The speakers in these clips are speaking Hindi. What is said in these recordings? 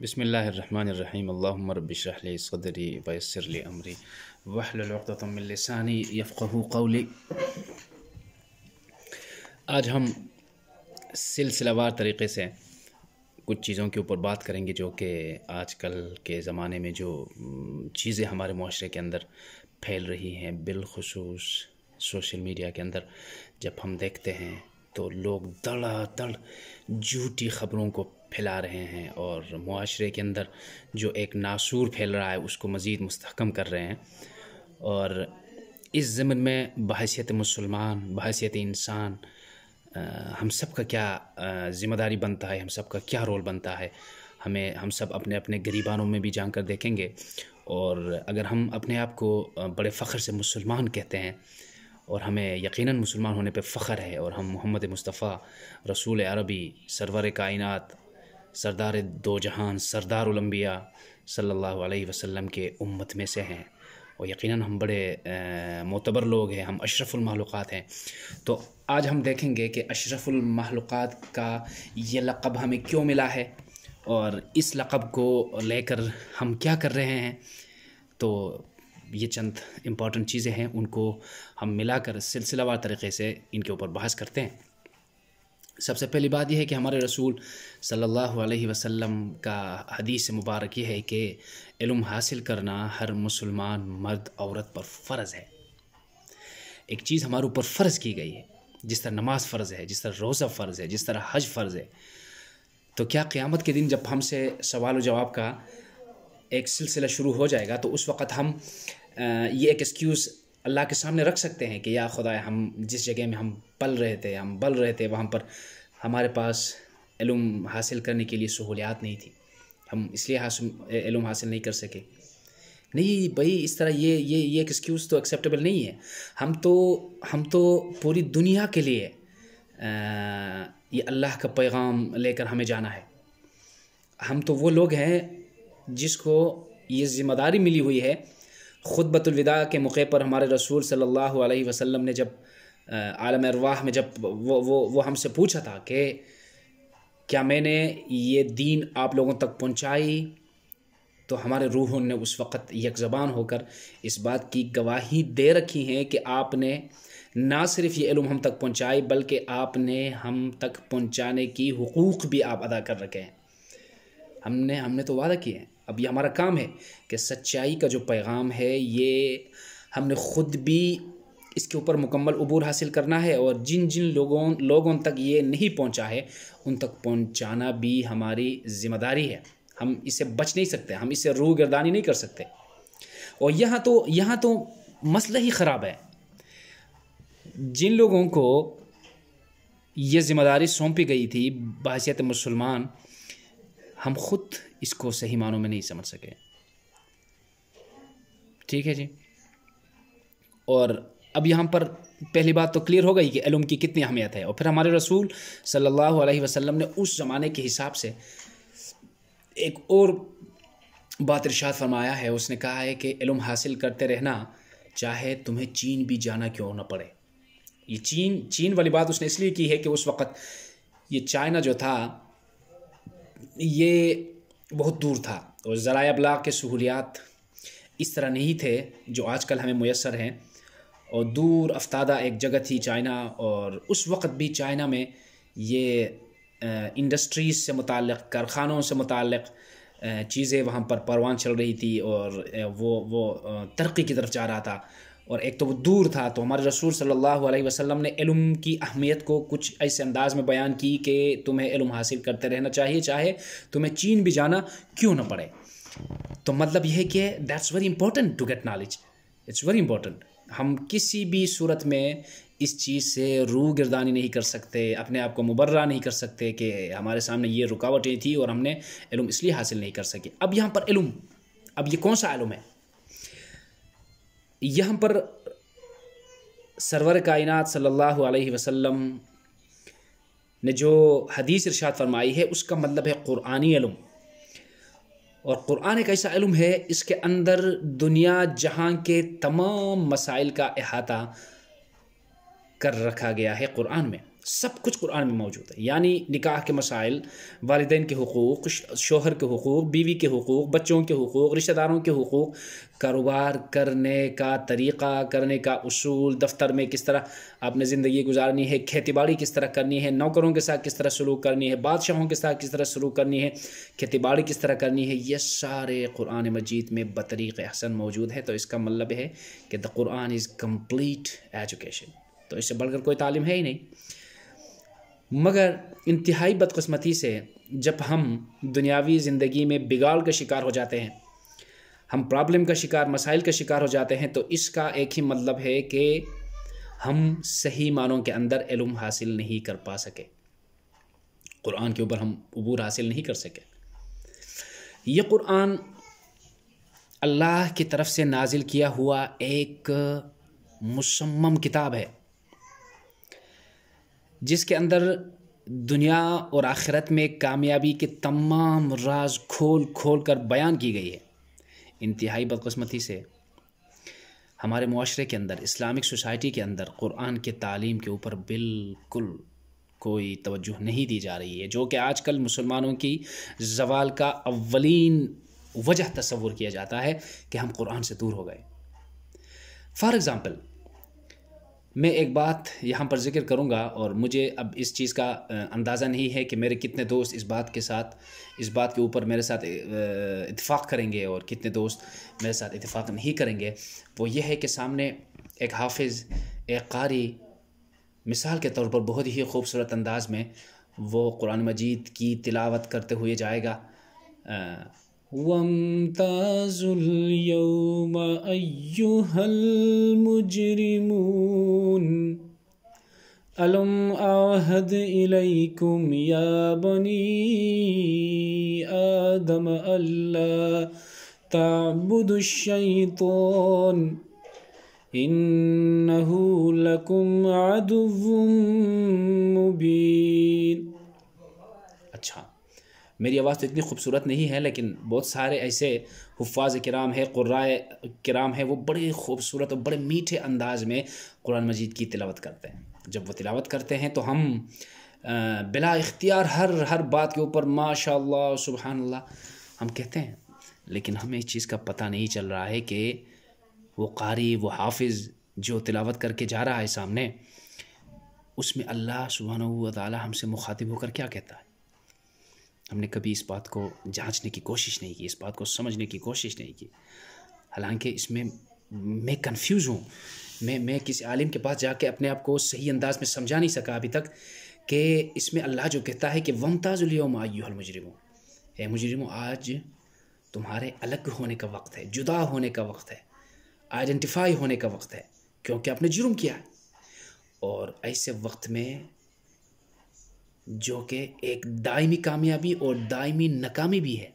बसमीम अल्लाबरबरली सदरी वसरली अमरी वहलतमिलसानी यफ़ू कौली आज हम सिलसिलावार तरीके से कुछ चीज़ों के ऊपर बात करेंगे जो कि आजकल के ज़माने में जो चीज़ें हमारे माशरे के अंदर फैल रही हैं बिलखसूस सोशल मीडिया के अंदर जब हम देखते हैं तो लोग दड़ा दड़ झूठी ख़बरों को फैला रहे हैं और माशरे के अंदर जो एक नासूर फैल रहा है उसको मज़ीद मस्तकम कर रहे हैं और इस ज़मन में बहसीत मुसलमान बहसीत इंसान हम सब का क्या ज़िम्मेदारी बनता है हम सब का क्या रोल बनता है हमें हम सब अपने अपने गरीबानों में भी जान कर देखेंगे और अगर हम अपने आप को बड़े फ़ख्र से मुसलमान कहते हैं और हमें यकीनन मुसलमान होने पे फ़ख्र है और हम मोहम्मद मुस्तफ़ा रसूल अरबी सरवर कायनत सरदार दो जहान सरदार उलम्बिया सल्लल्लाहु अलैहि वसल्लम के उम्मत में से हैं और यकीनन हम बड़े मोतबर लोग हैं हम अशरफुलमहलूक़ात हैं तो आज हम देखेंगे कि अशरफुलमहलूक़ात का ये लक़ब हमें क्यों मिला है और इस लक़ब को लेकर हम क्या कर रहे हैं तो ये चंद इम्पॉर्टेंट चीज़ें हैं उनको हम मिलाकर सिलसिलावार तरीके से इनके ऊपर बहस करते हैं सबसे पहली बात यह है कि हमारे रसूल सल्लल्लाहु अलैहि वसल्लम का हदीस मुबारक यह है कि इल्म हासिल करना हर मुसलमान मर्द औरत पर फ़र्ज़ है एक चीज़ हमारे ऊपर फ़र्ज़ की गई है जिस तरह नमाज फ़र्ज़ है जिस तरह रोज़ा फ़र्ज़ है जिस तरह हज फ़र्ज़ है तो क्या क़्यामत के दिन जब हमसे सवाल जवाब का एक सिलसिला शुरू हो जाएगा तो उस वक़्त हम ये एक एक्सक्यूज़ अल्लाह के सामने रख सकते हैं कि या खुदा हम जिस जगह में हम पल रहे थे हम बल रहे थे वहाँ पर हमारे पास इलम हासिल करने के लिए सहूलियात नहीं थी हम इसलिए इलम हासिल नहीं कर सके नहीं भाई इस तरह ये ये ये एक्सक्यूज़ तो एक्सेप्टेबल नहीं है हम तो हम तो पूरी दुनिया के लिए आ, ये अल्लाह का पैगाम लेकर हमें जाना है हम तो वो लोग हैं जिसको ये ज़िम्मेदारी मिली हुई है ख़ुतबतुलविदा के मौके पर हमारे रसूल सल्लल्लाहु अलैहि वसल्लम ने जब आलम अरवाह में जब वो वो वो हमसे पूछा था कि क्या मैंने ये दीन आप लोगों तक पहुंचाई तो हमारे रूहों ने उस वक़्त यकजबान होकर इस बात की गवाही दे रखी है कि आपने ना सिर्फ ये इलम हम तक पहुंचाई बल्कि आपने हम तक पहुंचाने की हकूक़ भी आप अदा कर रखे हैं हमने हमने तो वादा किए हैं अब ये हमारा काम है कि सच्चाई का जो पैगाम है ये हमने ख़ुद भी इसके ऊपर मुकम्मल अबूर हासिल करना है और जिन जिन लोगों लोगों तक ये नहीं पहुंचा है उन तक पहुंचाना भी हमारी ज़िम्मेदारी है हम इसे बच नहीं सकते हम इसे रूह गर्दानी नहीं कर सकते और यहाँ तो यहाँ तो मसला ही ख़राब है जिन लोगों को ये ज़िम्मेदारी सौंपी गई थी बासीत मुसलमान हम खुद इसको सही मानों में नहीं समझ सके ठीक है जी और अब यहाँ पर पहली बात तो क्लियर हो गई कि इलम की कितनी अहमियत है और फिर हमारे रसूल सल्लल्लाहु अलैहि वसल्लम ने उस ज़माने के हिसाब से एक और बात इर्शाद फरमाया है उसने कहा है कि इलम हासिल करते रहना चाहे तुम्हें चीन भी जाना क्यों ना पड़े ये चीन चीन वाली बात उसने इसलिए की है कि उस वक़्त ये चाइना जो था ये बहुत दूर था और ज़रा अबलाग के सहूलियात इस तरह नहीं थे जो आजकल हमें मैसर हैं और दूर अफ्तादा एक जगह थी चाइना और उस वक़्त भी चाइना में ये इंडस्ट्रीज़ से मुतल कारखानों से मुतल चीज़ें वहाँ पर परवान चल रही थी और वो वो तरक्की की तरफ जा रहा था और एक तो वो दूर था तो हमारे रसूल सल्लल्लाहु अलैहि वसल्लम ने इलम की अहमियत को कुछ ऐसे अंदाज में बयान की कि तुम्हें इलम हासिल करते रहना चाहिए चाहे तुम्हें चीन भी जाना क्यों ना पड़े तो मतलब यह है कि that's very important to get knowledge it's very important हम किसी भी सूरत में इस चीज़ से रू गिरदानी नहीं कर सकते अपने आप को मुबर्रा नहीं कर सकते कि हमारे सामने ये रुकावटें थी और हमने इलम इसलिए हासिल नहीं कर सके अब यहाँ पर इलम अब ये कौन सा इलम है यहाँ पर सरवर कायनात सल्लल्लाहु अलैहि वसल्लम ने जो हदीस इरशाद फरमाई है उसका मतलब है क़ुरानी इलम और क़ुरान एक ऐसा इलम है इसके अंदर दुनिया जहाँ के तमाम मसाइल का अहाता कर रखा गया है क़ुरान में सब कुछ कुरान में मौजूद है यानी निकाह के मसाइल वालदे के हकूक़ शोहर के हकूक़ बीवी के हकूक़ बच्चों के हकूक़ रिश्तेदारों के हकूक़ कारोबार करने का तरीक़ा करने का असूल दफ्तर में किस तरह आपने ज़िंदगी गुजारनी है बाड़ी किस तरह करनी है नौकरों के साथ किस तरह सलूक करनी है बादशाहों के साथ किस तरह सलूक करनी है बाड़ी किस तरह करनी है ये सारे कुरान मजीद में बतरीक़ अहसन मौजूद है तो इसका मतलब है कि the Quran is complete education तो इससे बढ़कर कोई तालीम है ही नहीं मगर इंतहाई बदकस्मती से जब हम दुनियावी ज़िंदगी में बिगाड़ का शिकार हो जाते हैं हम प्रॉब्लम का शिकार मसाइल का शिकार हो जाते हैं तो इसका एक ही मतलब है कि हम सही मानों के अंदर इलम हासिल नहीं कर पा सके कुरान के ऊपर हम अबूर हासिल नहीं कर सके ये कुरान अल्लाह की तरफ से नाजिल किया हुआ एक मुसम्म किताब है जिसके अंदर दुनिया और आखिरत में कामयाबी के तमाम राज खोल खोल कर बयान की गई है इंतहाई बदकस्मती से हमारे माशरे के अंदर इस्लामिक सोसाइटी के अंदर कुरान के तालीम के ऊपर बिल्कुल कोई तवज्जो नहीं दी जा रही है जो कि आजकल मुसलमानों की जवाल का अवलिन वजह तस्वुर किया जाता है कि हम कुरान से दूर हो गए फॉर एग्ज़ाम्पल मैं एक बात यहाँ पर जिक्र करूँगा और मुझे अब इस चीज़ का अंदाज़ा नहीं है कि मेरे कितने दोस्त इस बात के साथ इस बात के ऊपर मेरे साथ इतफ़ाक़ करेंगे और कितने दोस्त मेरे साथ इतफ़ाक़ नहीं करेंगे वो ये है कि सामने एक हाफिज़ एक कारी मिसाल के तौर पर बहुत ही खूबसूरत अंदाज़ में वो कुरान मजीद की तिलावत करते हुए जाएगा وامتازوا اليوم أيها المجرمون ألم أعهد إليكم يا بني آدم ألا تعبدوا الشيطان إنه لكم عدو مبين मेरी आवाज़ तो इतनी खूबसूरत नहीं है लेकिन बहुत सारे ऐसे हफाज कराम है क्राए कराम है वो बड़े खूबसूरत और बड़े मीठे अंदाज में कुरान मजीद की तिलावत करते हैं जब वो तिलावत करते हैं तो हम बिला इख्तियार हर हर बात के ऊपर माशा सुबहानल्ला हम कहते हैं लेकिन हमें इस चीज़ का पता नहीं चल रहा है कि वो कारी वो हाफिज़ जो तिलावत करके जा रहा है सामने उसमें अल्लाह सुबहान तमसे हमसे मुखातिब होकर क्या कहता है हमने कभी इस बात को जांचने की कोशिश नहीं की इस बात को समझने की कोशिश नहीं की हालांकि इसमें मैं कंफ्यूज हूँ मैं मैं किसी आलिम के पास जाके अपने आप को सही अंदाज में समझा नहीं सका अभी तक कि इसमें अल्लाह जो कहता है कि वमताज़ुलयम आयुलमजरम ए मुजरम आज तुम्हारे अलग होने का वक्त है जुदा होने का वक्त है आइडेंटिफाई होने का वक्त है क्योंकि आपने जुर्म किया है और ऐसे वक्त में जो कि एक दायमी कामयाबी और दायमी नाकामी भी है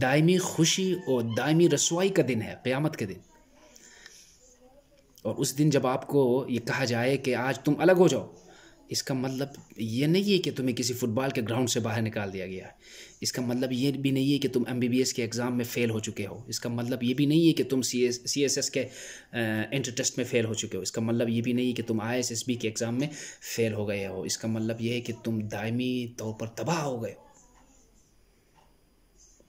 दायमी खुशी और दायमी रसवाई का दिन है क़यामत के दिन और उस दिन जब आपको ये कहा जाए कि आज तुम अलग हो जाओ इसका मतलब ये नहीं है कि तुम्हें किसी फुटबॉल के ग्राउंड से बाहर निकाल दिया गया है इसका मतलब ये भी नहीं है कि तुम एम के एग्ज़ाम में फ़ेल हो चुके हो इसका मतलब ये भी नहीं है कि तुम C S C S S के इंटर टेस्ट में फ़ेल हो चुके हो इसका मतलब ये भी नहीं है कि तुम आई एस एस बी के एग्ज़ाम में फ़ेल हो गए हो इसका मतलब ये है कि तुम दायमी तौर पर तबाह हो गए हो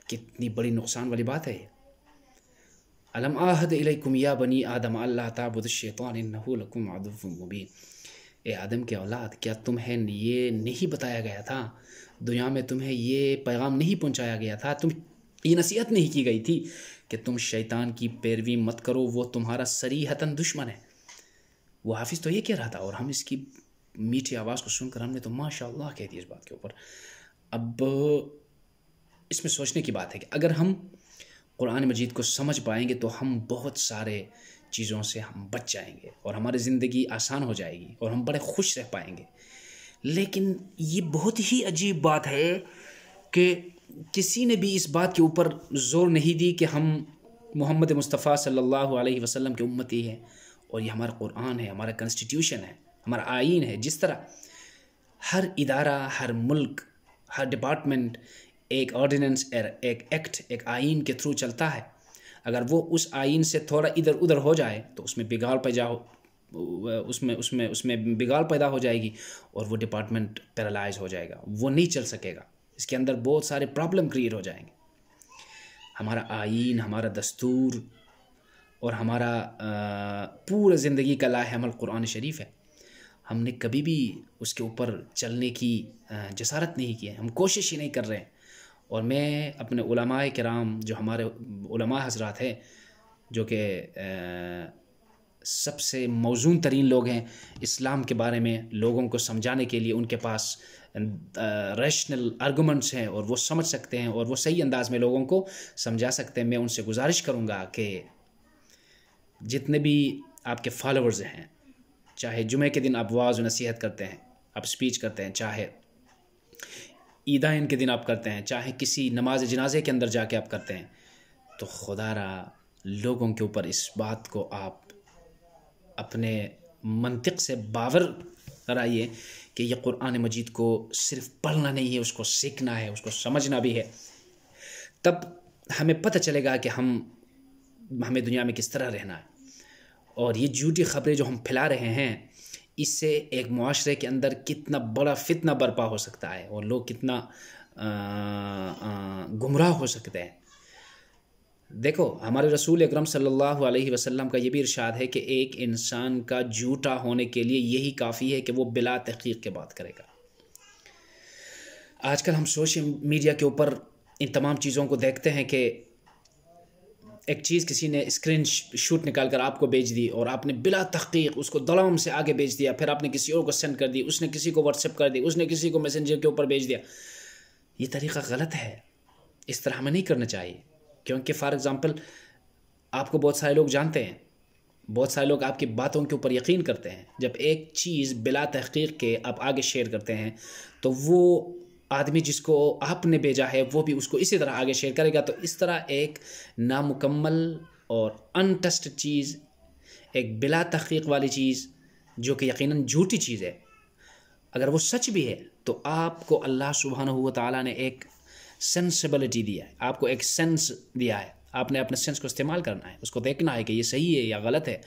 कितनी बड़ी नुकसान वाली बात है अलम आहद इलेकुम या बनी आदम अल्लाह ताबुद शैतान लकुम मुबीन ए आदम के औलाद क्या तुम्हें ये नहीं बताया गया था दुनिया में तुम्हें ये पैगाम नहीं पहुंचाया गया था तुम ये नसीहत नहीं की गई थी कि तुम शैतान की पैरवी मत करो वो तुम्हारा सरीहतन दुश्मन है वो हाफिज़ तो ये कह रहा था और हम इसकी मीठी आवाज़ को सुनकर हमने तो माशा कह दी इस बात के ऊपर अब इसमें सोचने की बात है कि अगर हम कुरान मजीद को समझ पाएंगे तो हम बहुत सारे चीज़ों से हम बच जाएंगे और हमारी ज़िंदगी आसान हो जाएगी और हम बड़े खुश रह पाएंगे लेकिन ये बहुत ही अजीब बात है कि किसी ने भी इस बात के ऊपर ज़ोर नहीं दी कि हम मोहम्मद मुस्तफ़ा सल्लल्लाहु अलैहि वसल्लम की उम्मती हैं और ये हमारा कुरान है हमारा कॉन्स्टिट्यूशन है हमारा आइन है जिस तरह हर इदारा हर मुल्क हर डिपार्टमेंट एक ऑर्डिनेंस एक एक्ट एक, एक आइन के थ्रू चलता है अगर वो उस आइन से थोड़ा इधर उधर हो जाए तो उसमें बिगाड़ पैजा उसमें उसमें उसमें बिगाड़ पैदा हो जाएगी और वो डिपार्टमेंट पैरालाइज हो जाएगा वो नहीं चल सकेगा इसके अंदर बहुत सारे प्रॉब्लम क्रिएट हो जाएंगे हमारा आइन हमारा दस्तूर और हमारा पूरा ज़िंदगी का लाहमल कुरान शरीफ है हमने कभी भी उसके ऊपर चलने की जसारत नहीं की है हम कोशिश ही नहीं कर रहे हैं और मैं अपने उलमाए कराम जो हमारे उलमा हजरात हैं जो कि सबसे मौजूद तरीन लोग हैं इस्लाम के बारे में लोगों को समझाने के लिए उनके पास रैशनल आर्गूमेंट्स हैं और वो समझ सकते हैं और वो सही अंदाज में लोगों को समझा सकते हैं मैं उनसे गुजारिश करूँगा कि जितने भी आपके फॉलोअर्स हैं चाहे जुमे के दिन आप वाज नसीहत करते हैं आप स्पीच करते हैं चाहे ईदाइन के दिन आप करते हैं चाहे किसी नमाज जनाजे के अंदर जाके आप करते हैं तो खुदा रहा लोगों के ऊपर इस बात को आप अपने मंतिक से बावर कराइए कि यह कुरान मजीद को सिर्फ पढ़ना नहीं है उसको सीखना है उसको समझना भी है तब हमें पता चलेगा कि हम हमें दुनिया में किस तरह रहना है और ये झूठी खबरें जो हम फैला रहे हैं इससे एक माशरे के अंदर कितना बड़ा फितना बर्पा हो सकता है और लोग कितना गुमराह हो सकते हैं देखो हमारे रसूल अक्रम सल्लल्लाहु अलैहि वसल्लम का ये भी इरशाद है कि एक इंसान का झूठा होने के लिए यही काफ़ी है कि वो बिला तहकीक के बात करेगा आजकल हम सोशल मीडिया के ऊपर इन तमाम चीज़ों को देखते हैं कि एक चीज़ किसी ने स्क्रीन शूट निकाल कर आपको भेज दी और आपने बिला तहकीक उसको दलाम से आगे भेज दिया फिर आपने किसी और को सेंड कर दी उसने किसी को व्हाट्सअप कर दी उसने किसी को मैसेंजर के ऊपर भेज दिया ये तरीका गलत है इस तरह हमें नहीं करना चाहिए क्योंकि फ़ार एग्ज़ाम्पल आपको बहुत सारे लोग जानते हैं बहुत सारे लोग आपकी बातों के ऊपर यकीन करते हैं जब एक चीज़ बिला तहकीक के आप आगे शेयर करते हैं तो वो आदमी जिसको आपने भेजा है वो भी उसको इसी तरह आगे शेयर करेगा तो इस तरह एक नामुकम्मल और अनटस्ट चीज़ एक बिला तहक़ीक वाली चीज़ जो कि यकीनन झूठी चीज़ है अगर वो सच भी है तो आपको अल्लाह सुबहान हुआ ताली ने एक सेंसिबिलिटी दिया है आपको एक सेंस दिया है आपने अपने सेंस को इस्तेमाल करना है उसको देखना है कि ये सही है या गलत है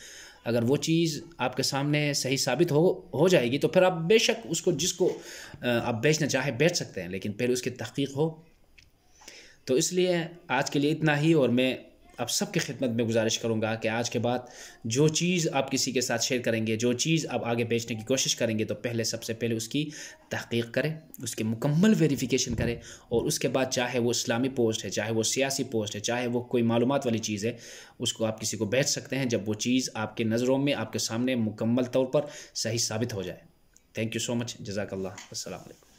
अगर वो चीज़ आपके सामने सही साबित हो हो जाएगी तो फिर आप बेशक उसको जिसको आप बेचना चाहें बेच सकते हैं लेकिन पहले उसकी तहकीक हो तो इसलिए आज के लिए इतना ही और मैं आप सबकी खिदमत में गुजारिश करूँगा कि आज के बाद जो चीज़ आप किसी के साथ शेयर करेंगे जो चीज़ आप आगे बेचने की कोशिश करेंगे तो पहले सबसे पहले उसकी तहकीक करें उसकी मुकम्मल वेरिफिकेशन करें और उसके बाद चाहे वो इस्लामी पोस्ट है चाहे वो सियासी पोस्ट है चाहे वो कोई मालूम वाली चीज़ है उसको आप किसी को बेच सकते हैं जब वो चीज़ आपके नज़रों में आपके सामने मुकम्मल तौर पर सही साबित हो जाए थैंक यू सो मच जजाकल्ला असल